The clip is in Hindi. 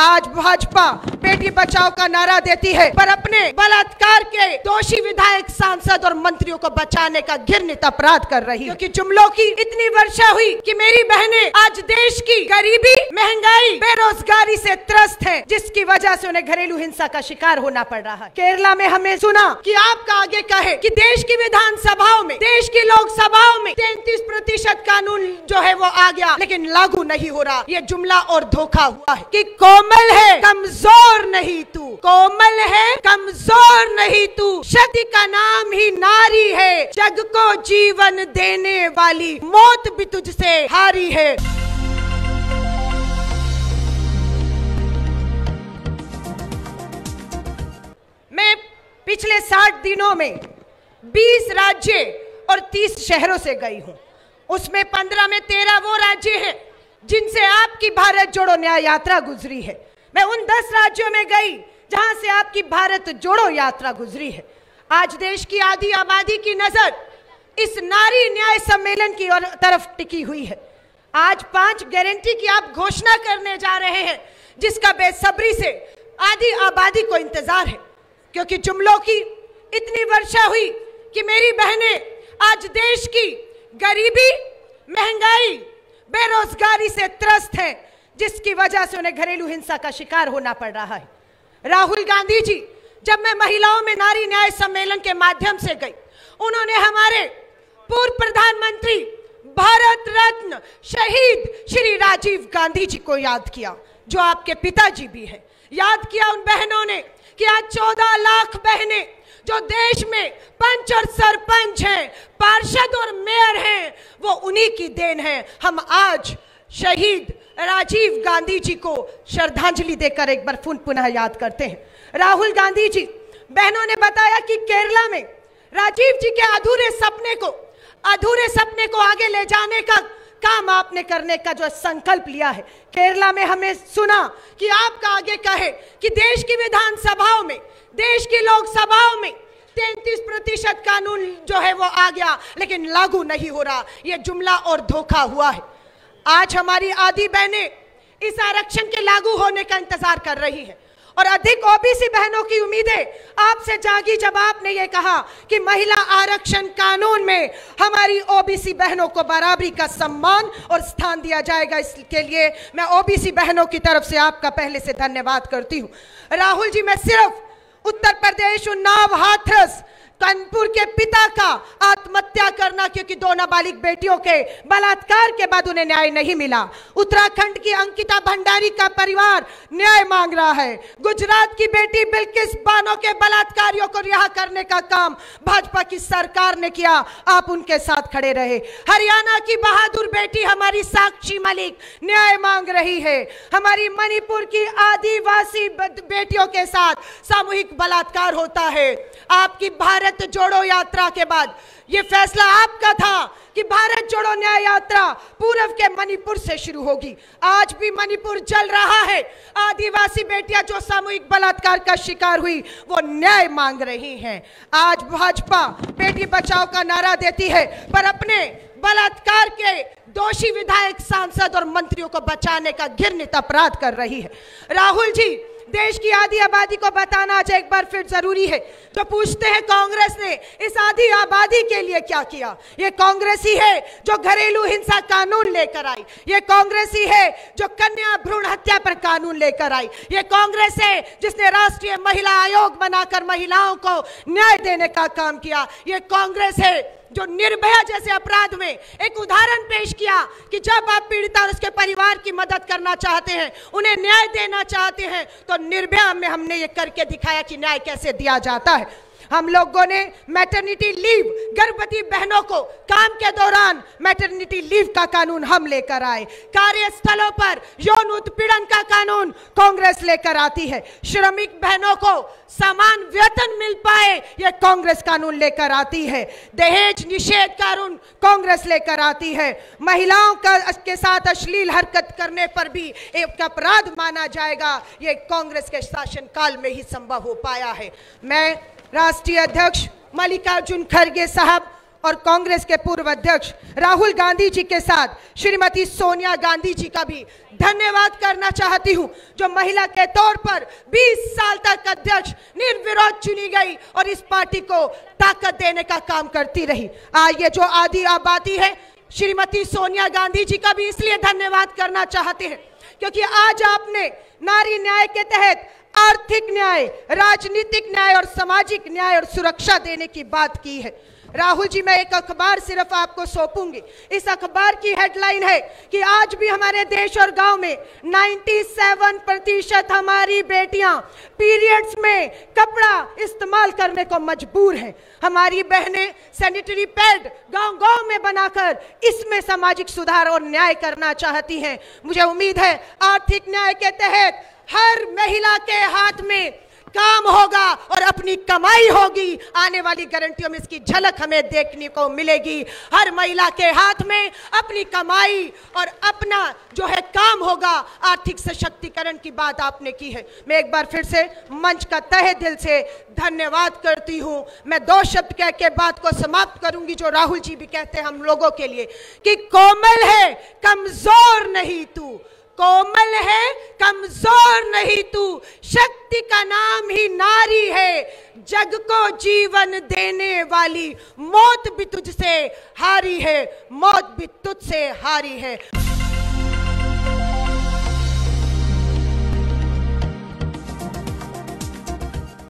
आज भाजपा बेटी बचाओ का नारा देती है पर अपने बलात्कार के दोषी विधायक सांसद और मंत्रियों को बचाने का घृणित अपराध कर रही है क्योंकि जुमलों की इतनी वर्षा हुई कि मेरी बहनें आज देश की गरीबी महंगाई बेरोजगारी से त्रस्त है जिसकी वजह से उन्हें घरेलू हिंसा का शिकार होना पड़ रहा है केरला में हमें सुना की आपका आगे कहे की देश की विधान सभाओं में देश की लोकसभाओं में तैतीस प्रतिशत कानून जो है वो आ गया लेकिन लागू नहीं हो रहा ये जुमला और धोखा हुआ है की कौम कोमल है कमजोर नहीं तू कोमल है कमजोर नहीं तू शक्ति का नाम ही नारी है जग को जीवन देने वाली मौत भी तुझसे हारी है मैं पिछले साठ दिनों में बीस राज्य और तीस शहरों से गई हूँ उसमें पंद्रह में तेरह वो राज्य हैं जिनसे आपकी भारत जोड़ो न्याय यात्रा गुजरी है मैं उन दस राज्यों में गई जहां से आपकी भारत जोड़ो यात्रा गुजरी है आज देश की आधी आबादी की नजर इस नारी न्याय सम्मेलन की और तरफ टिकी हुई है आज पांच गारंटी की आप घोषणा करने जा रहे हैं जिसका बेसब्री से आधी आबादी को इंतजार है क्योंकि जुमलों की इतनी वर्षा हुई कि मेरी बहनें आज देश की गरीबी महंगाई बेरोजगारी से त्रस्त है जिसकी वजह से उन्हें घरेलू हिंसा का शिकार होना पड़ रहा है राहुल गांधी जी जब मैं महिलाओं में नारी न्याय सम्मेलन के माध्यम से गई उन्होंने हमारे पूर्व प्रधानमंत्री भारत रत्न शहीद श्री राजीव गांधी जी को याद किया जो आपके पिताजी भी हैं याद किया उन बहनों ने कि आज 14 लाख बहनें जो देश में पंच और सरपंच हैं पार्षद और मेयर हैं वो उन्हीं की देन है हम आज शहीद राजीव गांधी जी को श्रद्धांजलि देकर एक बार फून पुनः याद करते हैं राहुल गांधी जी बहनों ने बताया कि केरला में राजीव जी के अधूरे सपने को अधूरे सपने को आगे ले जाने का काम आपने करने का जो संकल्प लिया है केरला में हमें सुना कि आपका आगे कहे कि देश की विधानसभाओं में देश की लोकसभाओं में तैतीस प्रतिशत कानून जो है वो आ गया लेकिन लागू नहीं हो रहा ये जुमला और धोखा हुआ है आज हमारी आधी बहने इस आरक्षण के लागू होने का इंतजार कर रही है और अधिक ओबीसी बहनों की उम्मीदें आपसे जागी जब आपने ये कहा कि महिला आरक्षण कानून में हमारी ओबीसी बहनों को बराबरी का सम्मान और स्थान दिया जाएगा इसके लिए मैं ओबीसी बहनों की तरफ से आपका पहले से धन्यवाद करती हूँ राहुल जी मैं सिर्फ उत्तर प्रदेश उन्नाव हाथरस कानपुर के पिता का आत्महत्या करना क्योंकि दो नाबालिग बेटियों के बलात्कार के बाद उन्हें न्याय नहीं मिला उत्तराखंड की अंकिता भंडारी का परिवार न्याय मांग रहा है गुजरात की बेटी बिल्किस बानो के बलात्कारियों को रिहा करने का काम भाजपा की सरकार ने किया आप उनके साथ खड़े रहे हरियाणा की बहादुर बेटी हमारी साक्षी मलिक न्याय मांग रही है हमारी मणिपुर की आदिवासी बेटियों के साथ सामूहिक बलात्कार होता है आपकी भारत भारत जोड़ो यात्रा के बाद ये फैसला आपका था कि भारत जोड़ो न्याय यात्रा पूर्व के मणिपुर से शुरू होगी आज भी मणिपुर जल रहा है आदिवासी बेटियां जो सामूहिक बलात्कार का शिकार हुई वो न्याय मांग रही हैं आज भाजपा बेटी बचाओ का नारा देती है पर अपने बलात्कार के दोषी विधायक सांसद और मंत्रियों को बचाने का घिरनित अपराध कर रही है राहुल जी देश की आधी आबादी को बताना आज एक बार फिर जरूरी है तो पूछते हैं कांग्रेस ने इस आधी आबादी के लिए क्या किया ये कांग्रेस ही है जो घरेलू हिंसा कानून लेकर आई ये कांग्रेस ही है जो कन्या भ्रूण हत्या पर कानून लेकर आई ये कांग्रेस है जिसने राष्ट्रीय महिला आयोग बनाकर महिलाओं को न्याय देने का काम किया ये कांग्रेस है जो निर्भया जैसे अपराध में एक उदाहरण पेश किया कि जब आप पीड़िता और उसके परिवार की मदद करना चाहते हैं उन्हें न्याय देना चाहते हैं तो निर्भया में हमने ये करके दिखाया कि न्याय कैसे दिया जाता है हम लोगों ने मैटरनिटी लीव गर्भवती बहनों को काम के दौरान मैटरनिटी लीव का कानून हम लेकर आए कार्यस्थलों पर यौन उत्पीड़न का कानून कांग्रेस लेकर आती है श्रमिक बहनों को समान वेतन मिल पाए ये कांग्रेस कानून लेकर आती है दहेज निषेध कानून कांग्रेस लेकर आती है महिलाओं का के साथ अश्लील हरकत करने पर भी एक अपराध माना जाएगा ये कांग्रेस के शासनकाल में ही संभव हो पाया है मैं राष्ट्रीय अध्यक्ष मल्लिकार्जुन खड़गे साहब और कांग्रेस के पूर्व अध्यक्ष राहुल गांधी जी के साथ श्रीमती सोनिया गांधी जी का भी धन्यवाद करना चाहती हूं जो महिला के तौर पर 20 साल तक अध्यक्ष निर्विरोध चुनी गई और इस पार्टी को ताकत देने का काम करती रही आज ये जो आदि आबादी है श्रीमती सोनिया गांधी जी का भी इसलिए धन्यवाद करना चाहते हैं क्योंकि आज आपने नारी न्याय के तहत आर्थिक न्याय राजनीतिक न्याय और सामाजिक न्याय और सुरक्षा देने की बात की है राहुल जी मैं एक अखबार सिर्फ आपको सौंपूंगी इस अखबार की हेडलाइन है कि आज भी हमारे देश और गांव में 97 प्रतिशत हमारी बेटियां पीरियड्स में कपड़ा इस्तेमाल करने को मजबूर हैं हमारी बहनें सैनिटरी पैड गांव गांव में बनाकर इसमें सामाजिक सुधार और न्याय करना चाहती हैं मुझे उम्मीद है आर्थिक न्याय के तहत हर महिला के हाथ में काम होगा और अपनी कमाई होगी आने वाली गारंटियों में इसकी झलक हमें देखने को मिलेगी हर महिला के हाथ में अपनी कमाई और अपना जो है काम होगा आर्थिक सशक्तिकरण की बात आपने की है मैं एक बार फिर से मंच का तहे दिल से धन्यवाद करती हूँ मैं दो शब्द कह के बात को समाप्त करूंगी जो राहुल जी भी कहते हैं हम लोगों के लिए कि कोमल है कमजोर नहीं तू कोमल है कमजोर नहीं तू शक्ति का नाम ही नारी है जग को जीवन देने वाली मौत भी तुझसे हारी है मौत भी तुझसे हारी है